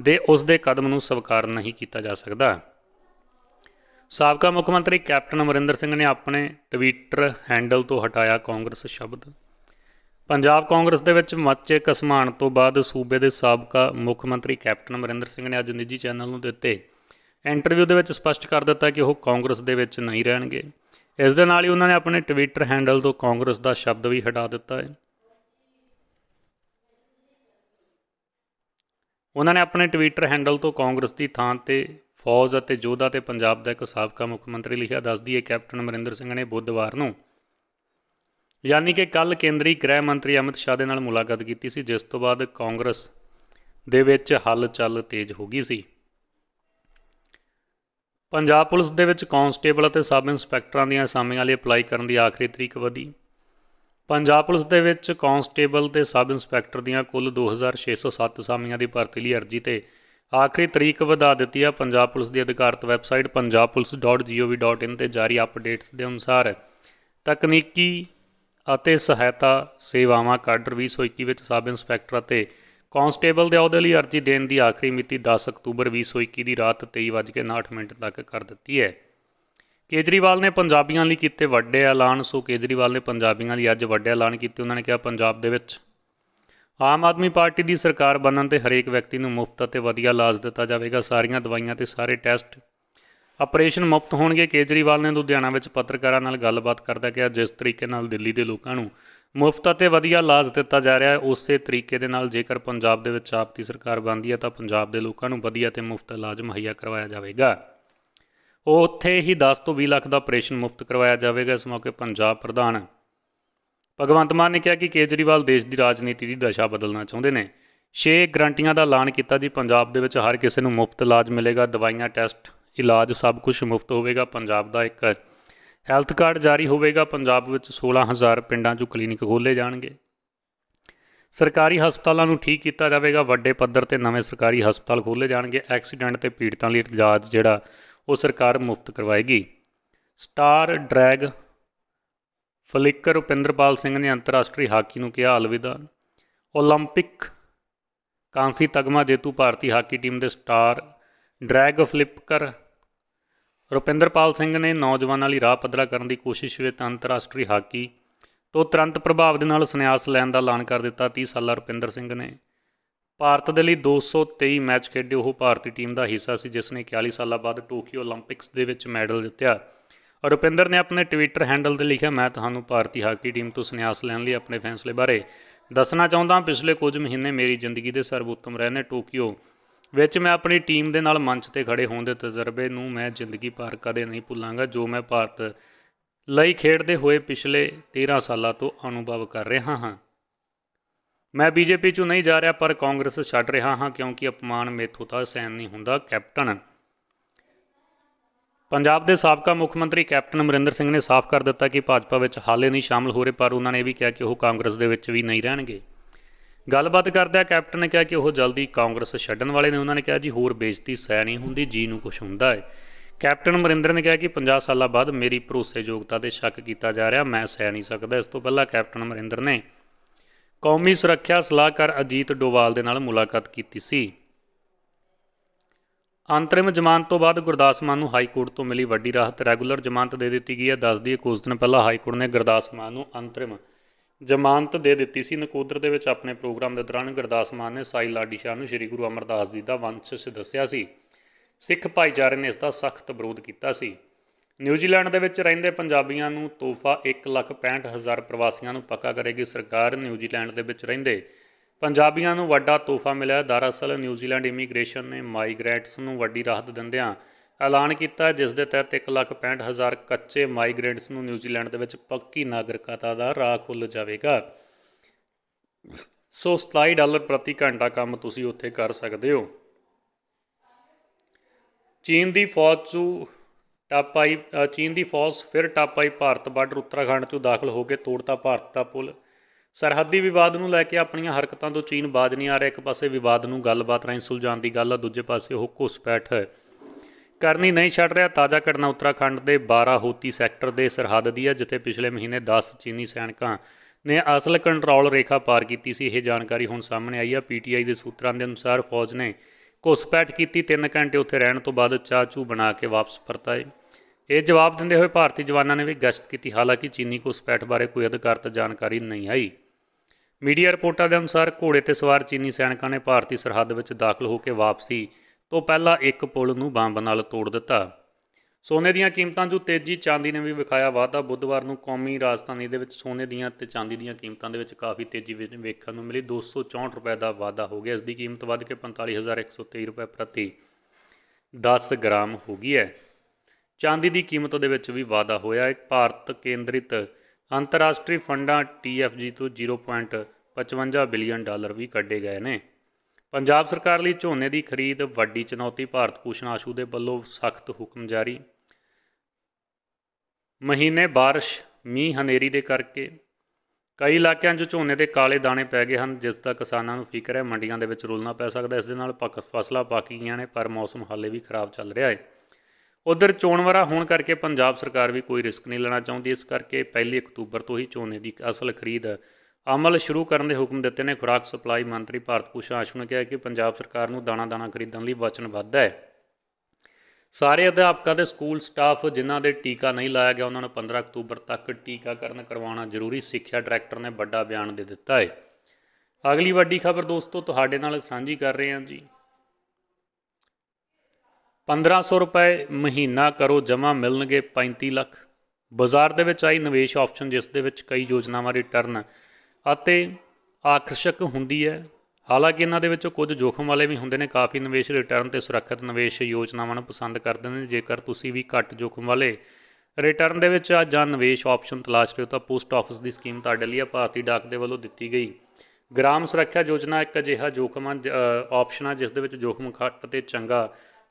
ਦੇ ਉਸ ਦੇ ਕਦਮ ਨੂੰ ਸਵੀਕਾਰ ਨਹੀਂ ਕੀਤਾ ਜਾ ਸਕਦਾ ਸਾਬਕਾ ਮੁੱਖ ਮੰਤਰੀ ਕੈਪਟਨ ਅਮਰਿੰਦਰ ਸਿੰਘ ਨੇ ਆਪਣੇ ਟਵਿੱਟਰ ਹੈਂਡਲ ਤੋਂ ਹਟਾਇਆ ਕਾਂਗਰਸ ਸ਼ਬਦ ਪੰਜਾਬ ਕਾਂਗਰਸ ਦੇ ਵਿੱਚ ਮੱਚੇ ਕਸਮਾਨ ਤੋਂ ਬਾਅਦ ਸੂਬੇ ਦੇ ਸਾਬਕਾ ਮੁੱਖ ਮੰਤਰੀ ਕੈਪਟਨ ਅਮਰਿੰਦਰ ਸਿੰਘ ਨੇ ਅੱਜ ਨਿੱਜੀ ਚੈਨਲ ਨੂੰ ਦਿੱਤੇ ਇੰਟਰਵਿਊ ਦੇ ਵਿੱਚ ਸਪਸ਼ਟ ਕਰ ਦਿੱਤਾ ਕਿ ਉਹ ਕਾਂਗਰਸ ਦੇ ਵਿੱਚ ਨਹੀਂ ਰਹਿਣਗੇ ਇਸ ਦੇ ਨਾਲ ਹੀ ਉਹਨਾਂ ਨੇ ਆਪਣੇ ਟਵਿੱਟਰ ਹੈਂਡਲ ਤੋਂ ਕਾਂਗਰਸ ਦਾ ਸ਼ਬਦ ਵੀ ਹਟਾ ਦਿੱਤਾ ਹੈ ਉਹਨਾਂ ਨੇ ਆਪਣੇ ਟਵਿੱਟਰ ਹੈਂਡਲ ਤੋਂ ਕਾਂਗਰਸ ਦੀ ਥਾਂ ਤੇ ਫੌਜ ਅਤੇ ਜੋਧਾ ਤੇ ਪੰਜਾਬ ਦਾ ਇੱਕ ਸਾਬਕਾ ਮੁੱਖ ਮੰਤਰੀ ਲਿਖਿਆ ਦੱਸਦੀ ਹੈ ਕੈਪਟਨ ਅਮਰਿੰਦਰ ਸਿੰਘ ਨੇ ਬੁੱਧਵਾਰ ਨੂੰ ਯਾਨੀ ਕਿ ਕੱਲ ਕੇਂਦਰੀ ਗ੍ਰਹਿ ਮੰਤਰੀ ਅਮਿਤ ਸ਼ਾਹ ਦੇ ਨਾਲ ਮੁਲਾਕਾਤ ਕੀਤੀ ਸੀ ਜਿਸ ਤੋਂ ਬਾਅਦ ਕਾਂਗਰਸ ਦੇ ਵਿੱਚ ਹਲਚਲ ਤੇਜ਼ ਹੋ ਗਈ ਸੀ ਪੰਜਾਬ ਪੁਲਿਸ ਦੇ ਵਿੱਚ ਕਾਂਸਟੇਬਲ ਅਤੇ ਸਬ ਇੰਸਪੈਕਟਰਾਂ ਦੀਆਂ ਅਸਾਮੀਆਂ ਲਈ ਅਪਲਾਈ ਕਰਨ ਦੀ ਆਖਰੀ ਤਰੀਕ ਵਧੀ ਪੰਜਾਬ ਪੁਲਿਸ ਦੇ ਵਿੱਚ ਕਾਂਸਟੇਬਲ ਤੇ ਸਬ ਇੰਸਪੈਕਟਰ ਦੀਆਂ ਕੁੱਲ 2607 ਅਸਾਮੀਆਂ ਦੀ ਭਰਤੀ ਲਈ ਅਰਜ਼ੀ ਤੇ ਆਖਰੀ ਤਰੀਕ ਵਧਾ ਦਿੱਤੀ ਆ ਪੰਜਾਬ ਪੁਲਿਸ ਦੀ ਅਧਿਕਾਰਤ ਵੈਬਸਾਈਟ punjabpolice.gov.in ਤੇ ਜਾਰੀ ਅਪਡੇਟਸ ਦੇ ਅਨੁਸਾਰ ਤਕਨੀਕੀ ਅਤੇ ਸਹਾਇਤਾ ਸੇਵਾਵਾਂ ਕਾਡਰ 2021 ਵਿੱਚ ਸਬ ਇੰਸਪੈਕਟਰ ਅਤੇ ਕਾਂਸਟੇਬਲ ਦੇ ਅਹੁਦੇ ਲਈ ਅਰਜ਼ੀ ਦੇਣ ਦੀ ਆਖਰੀ ਮਿਤੀ 10 ਅਕਤੂਬਰ 2021 ਦੀ ਰਾਤ 23:59 ਮਿੰਟ ਤੱਕ ਕਰ ਦਿੱਤੀ ਹੈ ਕੇਜਰੀਵਾਲ ਨੇ ਪੰਜਾਬੀਆਂ ਲਈ ਕੀਤੇ ਵੱਡੇ ਐਲਾਨ ਸੋ ਕੇਜਰੀਵਾਲ ਨੇ ਪੰਜਾਬੀਆਂ ਲਈ ਅੱਜ ਵੱਡੇ ਐਲਾਨ ਕੀਤੇ ਉਹਨਾਂ ਨੇ ਕਿਹਾ ਪੰਜਾਬ ਦੇ ਵਿੱਚ ਆਮ ਆਦਮੀ ਪਾਰਟੀ ਦੀ ਸਰਕਾਰ ਬਣਨ ਤੇ ਹਰੇਕ ਵਿਅਕਤੀ ਨੂੰ ਮੁਫਤ ਅਤੇ ਵਧੀਆ ਇਲਾਜ ਦਿੱਤਾ ਜਾਵੇਗਾ ਸਾਰੀਆਂ ਦਵਾਈਆਂ ਤੇ ਸਾਰੇ ਟੈਸਟ ਆਪਰੇਸ਼ਨ ਮੁਫਤ ਹੋਣਗੇ ਕੇਜਰੀਵਾਲ ਨੇ ਲੁਧਿਆਣਾ ਵਿੱਚ ਪੱਤਰਕਾਰਾਂ ਨਾਲ ਗੱਲਬਾਤ ਕਰਦਾ ਕਿਹਾ ਜਿਸ ਤਰੀਕੇ ਨਾਲ ਦਿੱਲੀ ਦੇ ਲੋਕਾਂ ਨੂੰ ਮੁਫਤ ਅਤੇ ਵਧੀਆ ਇਲਾਜ ਦਿੱਤਾ ਜਾ ਰਿਹਾ ਹੈ ਉਸੇ ਤਰੀਕੇ ਦੇ ਨਾਲ ਜੇਕਰ ਪੰਜਾਬ ਦੇ ਵਿੱਚ ਆਪ ਦੀ ਸਰਕਾਰ ਬਣਦੀ ਹੈ ਤਾਂ ਪੰਜਾਬ ਦੇ ਲੋਕਾਂ ਨੂੰ ਵਧੀਆ ਤੇ ਮੁਫਤ ਇਲਾਜ ਮੁਹੱਈਆ ਕਰਵਾਇਆ ਜਾਵੇਗਾ ਉਹ ਉੱਥੇ ਹੀ 10 ਤੋਂ 20 ਲੱਖ ਦਾ ਆਪਰੇਸ਼ਨ ਮੁਫਤ ਕਰਵਾਇਆ ਜਾਵੇਗਾ ਇਸ ਮੌਕੇ ਪੰਜਾਬ ਪ੍ਰਧਾਨ ਭਗਵੰਤ ਮਾਨ ਨੇ ਕਿਹਾ ਕਿ ਕੇਜਰੀਵਾਲ ਦੇਸ਼ ਦੀ ਰਾਜਨੀਤੀ ਦੀ ਦਸ਼ਾ ਬਦਲਣਾ ਚਾਹੁੰਦੇ ਨੇ 6 ਗਰੰਟੀਆਂ ਦਾ ਐਲਾਨ ਕੀਤਾ ਜੀ ਪੰਜਾਬ ਦੇ ਵਿੱਚ ਹਰ ਕਿਸੇ ਨੂੰ ਮੁਫਤ ਇਲਾਜ ਮਿਲੇਗਾ ਦਵਾਈਆਂ ਟੈਸਟ ਇਲਾਜ ਸਭ ਕੁਝ ਮੁਫਤ ਹੋਵੇਗਾ ਪੰਜਾਬ ਦਾ ਇੱਕ ਹੈਲਥ ਕਾਰਡ ਜਾਰੀ ਹੋਵੇਗਾ ਪੰਜਾਬ ਵਿੱਚ 16000 ਪਿੰਡਾਂ 'ਚ ਕਲੀਨਿਕ ਖੋਲੇ ਜਾਣਗੇ ਸਰਕਾਰੀ ਹਸਪਤਾਲਾਂ ਨੂੰ ਠੀਕ ਕੀਤਾ ਜਾਵੇਗਾ ਵੱਡੇ ਪੱਧਰ ਤੇ ਨਵੇਂ ਸਰਕਾਰੀ ਹਸਪਤਾਲ ਖੋਲੇ ਜਾਣਗੇ ਐਕਸੀਡੈਂਟ ਤੇ ਪੀੜਤਾਂ ਲਈ ਇਲਾਜ ਜਿਹੜਾ ਉਹ ਸਰਕਾਰ ਮੁਫਤ ਕਰਵਾਏਗੀ star drag flicker Upinderpal Singh ਨੇ ਅੰਤਰਰਾਸ਼ਟਰੀ ਹਾਕੀ ਨੂੰ ਕਿਹਾ ਅਲਵਿਦਾ 올림픽 ਕਾਂਸੀ ਤਗਮਾ ਜੇਤੂ ਭਾਰਤੀ ਹਾਕੀ ਟੀਮ ਦੇ star drag flicker Rupinderpal Singh ਨੇ ਨੌਜਵਾਨਾਂ ਲਈ ਰਾਹ ਪੱਧਰਾ ਕਰਨ ਦੀ ਕੋਸ਼ਿਸ਼ ਵਿੱਚ ਅੰਤਰਰਾਸ਼ਟਰੀ ਹਾਕੀ ਤੋਂ ਤੁਰੰਤ ਪ੍ਰਭਾਵ ਦੇ ਨਾਲ ਸੰਨਿਆਸ ਲੈਣ ਦਾ ਐਲਾਨ ਕਰ ਦਿੱਤਾ 30 ਸਾਲਾ ਰੁਪਿੰਦਰ ਸਿੰਘ ਨੇ ਭਾਰਤ ਦੇ ਲਈ 223 ਮੈਚ ਖੇਡੇ ਉਹ ਭਾਰਤੀ ਟੀਮ ਦਾ ਹਿੱਸਾ ਸੀ ਜਿਸ ਨੇ 41 ਸਾਲਾਂ ਬਾਅਦ ਟੋਕੀਓ 올림픽ਸ ਦੇ ਵਿੱਚ ਮੈਡਲ ਜਿੱਤਿਆ ਰੁਪਿੰਦਰ ਨੇ ਆਪਣੇ ਟਵਿੱਟਰ ਹੈਂਡਲ ਤੇ ਲਿਖਿਆ ਮੈਂ ਤੁਹਾਨੂੰ ਭਾਰਤੀ ਹਾਕੀ ਟੀਮ ਤੋਂ ਸੰਨਿਆਸ ਲੈਣ ਲਈ ਆਪਣੇ ਫੈਸਲੇ ਬਾਰੇ ਦੱਸਣਾ ਚਾਹੁੰਦਾ ਪਿਛਲੇ ਕੁਝ ਮਹੀਨੇ ਮੇਰੀ ਜ਼ਿੰਦਗੀ ਦੇ ਸਰਵੋਤਮ ਰਹੇ ਨੇ ਟੋਕੀਓ ਵਿੱਚ ਮੈਂ ਆਪਣੀ ਟੀਮ ਦੇ ਨਾਲ ਮੰਚ ਤੇ ਖੜੇ ਹੋਣ ਦੇ ਤਜਰਬੇ ਨੂੰ ਮੈਂ ਜ਼ਿੰਦਗੀ ਭਰ ਕਦੇ ਨਹੀਂ ਭੁੱਲਾਂਗਾ ਜੋ ਮੈਂ ਭਾਰਤ ਲਈ ਖੇਡਦੇ ਹੋਏ ਪਿਛਲੇ 13 ਸਾਲਾਂ ਤੋਂ ਅਨੁਭਵ ਕਰ ਰਿਹਾ ਹਾਂ ਮੈਂ ਬੀਜੇਪੀ ਚੋਂ ਨਹੀਂ ਜਾ ਰਿਹਾ ਪਰ ਕਾਂਗਰਸ ਛੱਡ ਰਿਹਾ ਹਾਂ ਕਿਉਂਕਿ ਅਪਮਾਨ ਮੇਥੋਂ ਤਾਂ ਸਹਿਣ ਨਹੀਂ ਹੁੰਦਾ ਕੈਪਟਨ ਪੰਜਾਬ ਦੇ ਸਾਬਕਾ ਮੁੱਖ ਮੰਤਰੀ ਕੈਪਟਨ ਅਮਰਿੰਦਰ ਸਿੰਘ ਨੇ ਸਾਫ਼ ਕਰ ਦਿੱਤਾ ਕਿ ਭਾਜਪਾ ਵਿੱਚ ਹਾਲੇ ਨਹੀਂ ਸ਼ਾਮਲ ਹੋ ਰਹੇ ਪਰ ਉਹਨਾਂ ਨੇ ਇਹ ਵੀ ਕਿਹਾ ਕਿ ਉਹ ਕਾਂਗਰਸ ਦੇ ਵਿੱਚ ਵੀ ਨਹੀਂ ਰਹਿਣਗੇ ਗੱਲਬਾਤ ਕਰਦਿਆਂ ਕੈਪਟਨ ਨੇ ਕਿਹਾ ਕਿ ਉਹ ਜਲਦੀ ਕਾਂਗਰਸ ਛੱਡਣ ਵਾਲੇ ਨੇ ਉਹਨਾਂ ਨੇ ਕਿਹਾ ਜੀ ਹੋਰ ਬੇਇੱਜ਼ਤੀ ਸਹਿ ਨਹੀਂ ਹੁੰਦੀ ਜੀ ਨੂੰ ਕੁਝ ਹੁੰਦਾ ਹੈ ਕੈਪਟਨ ਮਰਿੰਦਰ ਨੇ ਕਿਹਾ ਕਿ 50 ਸਾਲਾਂ ਬਾਅਦ ਮੇਰੀ ਭਰੋਸੇਯੋਗਤਾ ਤੇ ਸ਼ੱਕ ਕੀਤਾ ਜਾ ਰਿਹਾ ਮੈਂ ਸਹਿ ਨਹੀਂ ਸਕਦਾ ਇਸ ਤੋਂ ਪਹਿਲਾਂ ਕੈਪਟਨ ਮਰਿੰਦਰ ਨੇ ਕੌਮੀ ਸੁਰੱਖਿਆ ਸਲਾਹਕਾਰ ਅਜੀਤ ਡੋਵਾਲ ਦੇ ਨਾਲ ਮੁਲਾਕਾਤ ਕੀਤੀ ਸੀ ਅੰਤਰਿਮ ਜ਼ਮਾਨਤ ਤੋਂ ਬਾਅਦ ਗੁਰਦਾਸ ਮਾਨ ਨੂੰ ਹਾਈ ਕੋਰਟ ਤੋਂ ਮਿਲੀ ਵੱਡੀ ਰਾਹਤ ਰੈਗੂਲਰ ਜ਼ਮਾਨਤ ਦੇ ਦਿੱਤੀ ਗਈ ਹੈ ਦੱਸ ਦਈਏ ਕੁਝ ਦਿਨ ਪਹਿਲਾਂ ਹਾਈ ਕੋਰਟ ਨੇ ਗੁਰਦਾਸ ਮਾਨ ਨੂੰ ਅੰਤਰਿਮ ਜ਼ਮਾਨਤ ਦੇ ਦਿੱਤੀ ਸੀ ਨਕੋਦਰ ਦੇ ਵਿੱਚ ਆਪਣੇ ਪ੍ਰੋਗਰਾਮ ਦੇ ਦੌਰਾਨ ਗੁਰਦਾਸ ਮਾਨ ਨੇ ਸਾਈ ਲਾਡੀ ਸ਼ਾਹ ਨੂੰ ਸ੍ਰੀ ਗੁਰੂ ਅਮਰਦਾਸ ਜੀ ਦਾ ਵੰਸ਼ ਦੱਸਿਆ ਸੀ ਸਿੱਖ ਭਾਈਚਾਰੇ ਨੇ ਇਸ ਦਾ ਸਖਤ ਵਿਰੋਧ ਕੀਤਾ ਸੀ ਨਿਊਜ਼ੀਲੈਂਡ ਦੇ ਵਿੱਚ ਰਹਿੰਦੇ ਪੰਜਾਬੀਆਂ ਨੂੰ ਤੋਹਫਾ 1,65,000 ਪ੍ਰਵਾਸੀਆਂ ਨੂੰ ਪੱਕਾ ਕਰੇਗੀ ਸਰਕਾਰ ਨਿਊਜ਼ੀਲੈਂਡ ਦੇ ਵਿੱਚ ਰਹਿੰਦੇ ਪੰਜਾਬੀਆਂ ਨੂੰ ਵੱਡਾ ਤੋਹਫਾ ਮਿਲਿਆ ਦਰਅਸਲ ਨਿਊਜ਼ੀਲੈਂਡ ਇਮੀਗ੍ਰੇਸ਼ਨ ਨੇ ਮਾਈਗ੍ਰੈਂਟਸ ਨੂੰ ਵੱਡੀ ਰਾਹਤ ਦਿੰਦਿਆਂ ਐਲਾਨ ਕੀਤਾ ਜਿਸ ਦੇ ਤਹਿਤ 1,65,000 ਕੱਚੇ ਮਾਈਗ੍ਰੈਂਟਸ ਨੂੰ ਨਿਊਜ਼ੀਲੈਂਡ ਦੇ ਵਿੱਚ ਪੱਕੀ ਨਾਗਰਿਕਤਾ ਦਾ ਰਾਹ ਖੁੱਲ ਜਾਵੇਗਾ ਸੋ 27 ਡਾਲਰ ਪ੍ਰਤੀ ਘੰਟਾ ਕੰਮ ਤੁਸੀਂ ਉੱਥੇ ਕਰ ਸਕਦੇ ਹੋ ਚੀਨ ਦੀ ਫੌਜ ਚੂ ਟਾਪਾਈ ਚੀਨ ਦੀ ਫੌਜ ਫਿਰ ਟਾਪਾਈ ਭਾਰਤ ਬਾਰਡਰ ਉੱਤਰਾਖੰਡ ਚੋਂ ਦਾਖਲ ਹੋ ਕੇ ਤੋੜਤਾ ਭਾਰਤ ਦਾ ਪੁਲ ਸਰਹੱਦੀ ਵਿਵਾਦ ਨੂੰ ਲੈ ਕੇ ਆਪਣੀਆਂ ਹਰਕਤਾਂ ਤੋਂ ਚੀਨ ਬਾਜ ਨਹੀਂ ਆ ਰਿਹਾ ਇੱਕ ਪਾਸੇ ਵਿਵਾਦ ਨੂੰ ਗੱਲਬਾਤ ਰਾਹੀਂ ਸੁਲਝਾਉਣ ਦੀ ਗੱਲ ਆ ਦੂਜੇ ਪਾਸੇ ਉਹ ਘੁਸਪੈਠ ਹੈ ਕਰਨੀ ਨਹੀਂ ਛੱਡ ਰਿਹਾ ਤਾਜ਼ਾ ਘਟਨਾ ਉੱਤਰਾਖੰਡ ਦੇ 12 ਹੋਤੀ ਸੈਕਟਰ ਦੇ ਸਰਹੱਦ ਦੀ ਹੈ ਜਿੱਥੇ ਪਿਛਲੇ ਮਹੀਨੇ 10 ਚੀਨੀ ਸੈਨਿਕਾਂ ਨੇ ਅਸਲ ਕੰਟਰੋਲ ਰੇਖਾ ਪਾਰ ਕੀਤੀ ਸੀ ਇਹ ਜਾਣਕਾਰੀ ਹੁਣ ਸਾਹਮਣੇ ਆਈ ਹੈ ਪੀਟੀਆਈ ਦੇ ਸੂਤਰਾਂ ਦੇ ਅਨੁਸਾਰ ਫੌਜ ਨੇ ਕੋਸਪੈਟ ਕੀਤੀ 3 ਘੰਟੇ ਉੱਥੇ ਰਹਿਣ ਤੋਂ ਬਾਅਦ ਚਾਚੂ ਬਣਾ ਕੇ ਵਾਪਸ ਪਰਤਾਏ ਇਹ ਜਵਾਬ ਦਿੰਦੇ ਹੋਏ ਭਾਰਤੀ ਜਵਾਨਾਂ ਨੇ ਵੀ ਗਸ਼ਤ ਕੀਤੀ ਹਾਲਾਂਕਿ ਚੀਨੀ ਕੋਸਪੈਟ ਬਾਰੇ ਕੋਈ ਅਧਿਕਾਰਤ ਜਾਣਕਾਰੀ ਨਹੀਂ ਆਈ ਮੀਡੀਆ ਰਿਪੋਰਟਾਂ ਦੇ ਅਨੁਸਾਰ ਘੋੜੇ ਤੇ ਸਵਾਰ ਚੀਨੀ ਸੈਨਿਕਾਂ ਨੇ ਭਾਰਤੀ ਸਰਹੱਦ ਵਿੱਚ ਦਾਖਲ ਹੋ ਕੇ ਵਾਪਸੀ ਤੋਂ ਪਹਿਲਾਂ ਇੱਕ ਪੁਲ ਨੂੰ ਬੰਬ ਨਾਲ ਤੋੜ ਦਿੱਤਾ ਸੋਨੇ ਦੀਆਂ ਕੀਮਤਾਂ 'ਚ ਤੇਜ਼ੀ ਚਾਂਦੀ ਨੇ ਵੀ ਵਿਖਾਇਆ ਵਾਧਾ ਬੁੱਧਵਾਰ ਨੂੰ ਕੌਮੀ ਰਾਜਧਾਨੀ ਦੇ ਵਿੱਚ ਸੋਨੇ ਦੀਆਂ ਤੇ ਚਾਂਦੀ ਦੀਆਂ ਕੀਮਤਾਂ ਦੇ ਵਿੱਚ ਕਾਫੀ ਤੇਜ਼ੀ ਵੇਖਣ ਨੂੰ ਮਿਲੀ 264 ਰੁਪਏ ਦਾ ਵਾਧਾ ਹੋ ਗਿਆ ਇਸ ਦੀ ਕੀਮਤ ਵੱਧ ਕੇ 45123 ਰੁਪਏ ਪ੍ਰਤੀ 10 ਗ੍ਰਾਮ ਹੋ ਗਈ ਹੈ ਚਾਂਦੀ ਦੀ ਕੀਮਤ ਦੇ ਵਿੱਚ ਵੀ ਵਾਧਾ ਹੋਇਆ ਹੈ ਭਾਰਤ ਕੇਂਦਰਿਤ ਅੰਤਰਰਾਸ਼ਟਰੀ ਫੰਡਾਂ TFG ਤੋਂ 0.55 ਬਿਲੀਅਨ ਡਾਲਰ ਵੀ ਕੱਢੇ ਗਏ ਨੇ ਪੰਜਾਬ ਸਰਕਾਰ ਲਈ ਝੋਨੇ ਦੀ ਖਰੀਦ ਵੱਡੀ ਚੁਣੌਤੀ ਭਾਰਤ ਪੂਸ਼ਣ ਆਸ਼ੂ ਦੇ ਵੱਲੋਂ ਸਖਤ ਹੁਕਮ ਜਾਰੀ ਮਹੀਨੇ بارش ਮੀਂਹ ਹਨੇਰੀ ਦੇ ਕਰਕੇ ਕਈ ਇਲਾਕਿਆਂ 'ਚ ਝੋਨੇ ਦੇ ਕਾਲੇ ਦਾਣੇ ਪੈ ਗਏ ਹਨ ਜਿਸ ਦਾ ਕਿਸਾਨਾਂ ਨੂੰ ਫਿਕਰ ਹੈ ਮੰਡੀਆਂ ਦੇ ਵਿੱਚ ਰੋਲਣਾ ਪੈ ਸਕਦਾ ਇਸ ਦੇ ਨਾਲ ਫਸਲਾਂ ਪੱਕ ਗਈਆਂ ਨੇ ਪਰ ਮੌਸਮ ਹਾਲੇ ਵੀ ਖਰਾਬ ਚੱਲ ਰਿਹਾ ਹੈ ਉਧਰ ਚੋਣਵਾਰਾ ਹੋਣ ਕਰਕੇ ਪੰਜਾਬ ਸਰਕਾਰ ਵੀ ਕੋਈ ਰਿਸਕ ਨਹੀਂ ਲੈਣਾ ਚਾਹੁੰਦੀ ਇਸ ਕਰਕੇ 1 ਅਕਤੂਬਰ ਤੋਂ ਹੀ ਝੋਨੇ ਦੀ ਅਸਲ ਖਰੀਦ ਅਮਲ ਸ਼ੁਰੂ ਕਰਨ ਦੇ ਹੁਕਮ ਦਿੱਤੇ ਨੇ ਖੁਰਾਕ ਸਪਲਾਈ ਮੰਤਰੀ ਭਾਰਤ ਪੂਸ਼ਾ ਆਸ਼ੂ ਨੇ ਕਿਹਾ ਕਿ ਪੰਜਾਬ ਸਰਕਾਰ ਨੂੰ ਦਾਣਾ ਦਾਣਾ ਖਰੀਦਣ ਲਈ ਵਚਨਬੱਧ ਹੈ ਸਾਰੇ ਅਧਿਆਪਕਾਂ ਦੇ ਸਕੂਲ ਸਟਾਫ ਜਿਨ੍ਹਾਂ ਦੇ ਟੀਕਾ ਨਹੀਂ ਲਾਇਆ ਗਿਆ ਉਹਨਾਂ ਨੂੰ 15 ਅਕਤੂਬਰ ਤੱਕ ਟੀਕਾਕਰਨ ਕਰਵਾਉਣਾ ਜ਼ਰੂਰੀ ਸਿੱਖਿਆ ਡਾਇਰੈਕਟਰ ਨੇ ਵੱਡਾ ਬਿਆਨ ਦੇ ਦਿੱਤਾ ਹੈ ਅਗਲੀ ਵੱਡੀ ਖਬਰ ਦੋਸਤੋ ਤੁਹਾਡੇ ਨਾਲ ਸਾਂਝੀ ਕਰ ਰਹੇ ਹਾਂ ਜੀ 1500 ਰੁਪਏ ਮਹੀਨਾ ਕਰੋ ਜਮਾ ਮਿਲਣਗੇ 35 ਲੱਖ ਬਾਜ਼ਾਰ ਦੇ ਵਿੱਚ ਆਈ ਨਿਵੇਸ਼ ਆਪਸ਼ਨ ਜਿਸ ਦੇ ਵਿੱਚ ਕਈ ਯੋਜਨਾਵਾਂ ਰਿਟਰਨ ਅਤੇ ਆਕਰਸ਼ਕ ਹੁੰਦੀ ਹੈ ਹਾਲਾਂਕਿ ਇਹਨਾਂ ਦੇ ਵਿੱਚੋਂ ਕੁਝ ਜੋਖਮ ਵਾਲੇ ਵੀ ਹੁੰਦੇ ਨੇ ਕਾਫੀ ਨਿਵੇਸ਼ ਰਿਟਰਨ ਤੇ ਸੁਰੱਖਿਅਤ ਨਿਵੇਸ਼ ਯੋਜਨਾਵਾਂ ਨੂੰ ਪਸੰਦ ਕਰਦੇ ਨੇ ਜੇਕਰ ਤੁਸੀਂ ਵੀ ਘੱਟ ਜੋਖਮ ਵਾਲੇ ਰਿਟਰਨ ਦੇ ਵਿੱਚ ਆ ਜਾਂ ਨਿਵੇਸ਼ ਆਪਸ਼ਨ ਤਲਾਸ਼ ਰਹੇ ਹੋ ਤਾਂ ਪੋਸਟ ਆਫਿਸ ਦੀ ਸਕੀਮ ਤੁਹਾਡੇ ਲਈ ਆ ਭਾਰਤੀ ਡਾਕ ਦੇ ਵੱਲੋਂ ਦਿੱਤੀ ਗਈ ਗ੍ਰਾਮ ਸੁਰੱਖਿਆ ਯੋਜਨਾ ਇੱਕ ਅਜਿਹਾ ਜੋਖਮ ਆਪਸ਼ਨ ਆ ਜਿਸ ਦੇ ਵਿੱਚ ਜੋਖਮ ਘੱਟ ਤੇ ਚੰਗਾ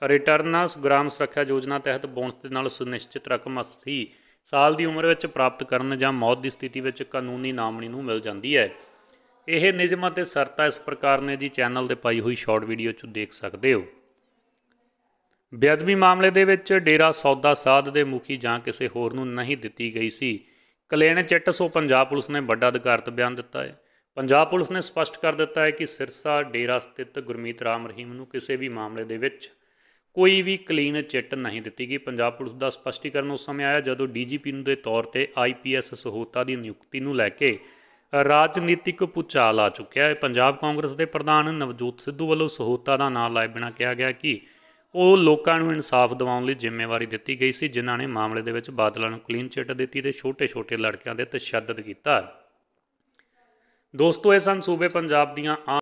ਰਿਟਰਨ ਆ ਗ੍ਰਾਮ ਸੁਰੱਖਿਆ ਯੋਜਨਾ ਤਹਿਤ ਬੋਨਸ ਦੇ ਨਾਲ ਸੁਨਿਸ਼ਚਿਤ ਰਕਮ ਅਸੀਂ ਸਾਲ ਦੀ ਉਮਰ ਵਿੱਚ ਪ੍ਰਾਪਤ ਕਰਨ ਜਾਂ ਮੌਤ ਦੀ ਸਥਿਤੀ ਵਿੱਚ ਕਾਨੂੰਨੀ ਨਾਮਣੀ ਨੂੰ ਮਿਲ ਜਾਂਦੀ ਹੈ ਇਹ ਨਿਯਮ ਅਤੇ ਸ਼ਰਤਾਂ ਇਸ ਪ੍ਰਕਾਰ ਨੇ ਜੀ ਚੈਨਲ ਤੇ ਪਾਈ ਹੋਈ ਸ਼ਾਰਟ ਵੀਡੀਓ 'ਚ ਦੇਖ ਸਕਦੇ ਹੋ ਬੇਅਦਬੀ ਮਾਮਲੇ ਦੇ ਵਿੱਚ ਡੇਰਾ ਸੌਦਾ ਸਾਧ ਦੇ ਮੁਖੀ ਜਾਂ ਕਿਸੇ ਹੋਰ ਨੂੰ ਨਹੀਂ ਦਿੱਤੀ ਗਈ ਸੀ ਕਲੇਣ ਚਿੱਟ ਸੋ ਪੰਜਾਬ ਪੁਲਿਸ ਨੇ ਵੱਡਾ ਅਧਿਕਾਰਤ ਬਿਆਨ ਦਿੱਤਾ ਹੈ ਪੰਜਾਬ ਪੁਲਿਸ ਨੇ ਸਪਸ਼ਟ ਕਰ ਦਿੱਤਾ ਹੈ ਕਿ ਸਿਰਸਾ ਡੇਰਾ ਸਥਿਤ ਗੁਰਮੀਤ ਰਾਮ ਰਹੀਮ ਨੂੰ ਕਿਸੇ ਵੀ ਮਾਮਲੇ ਦੇ ਵਿੱਚ ਕੋਈ ਵੀ ਕਲੀਨ ਚਿੱਟ ਨਹੀਂ ਦਿੱਤੀ ਗਈ ਪੰਜਾਬ ਪੁਲਿਸ ਦਾ ਸਪਸ਼ਟੀਕਰਨ ਉਸ ਸਮੇਂ ਆਇਆ ਜਦੋਂ ਡੀਜੀਪੀ ਨੂੰ ਦੇ ਤੌਰ ਤੇ ਆਈਪੀਐਸ ਸਹੂਤਾ ਦੀ ਨਿਯੁਕਤੀ ਨੂੰ ਲੈ ਕੇ ਰਾਜਨੀਤਿਕ ਪੁਚਾਲ ਆ ਚੁੱਕਿਆ ਹੈ ਪੰਜਾਬ ਕਾਂਗਰਸ ਦੇ ਪ੍ਰਧਾਨ ਨਵਜੋਤ ਸਿੱਧੂ ਵੱਲੋਂ ਸਹੂਤਾ ਦਾ ਨਾਮ ਲਾਏ ਬਿਨਾ ਕਿਹਾ ਗਿਆ ਕਿ ਉਹ ਲੋਕਾਂ ਨੂੰ ਇਨਸਾਫ ਦਿਵਾਉਣ ਲਈ ਜ਼ਿੰਮੇਵਾਰੀ ਦਿੱਤੀ ਗਈ ਸੀ ਜਿਨ੍ਹਾਂ ਨੇ ਮਾਮਲੇ ਦੇ ਵਿੱਚ ਬਾਦਲਾਂ ਨੂੰ ਕਲੀਨ ਚਿੱਟ ਦਿੱਤੀ ਤੇ ਛੋਟੇ-ਛੋਟੇ ਲੜਕਿਆਂ ਦੇ ਤਸ਼ੱਦਦ ਕੀਤਾ ਦੋਸਤੋ ਇਹ ਸਨ ਸੂਬੇ ਪੰਜਾਬ ਦੀਆਂ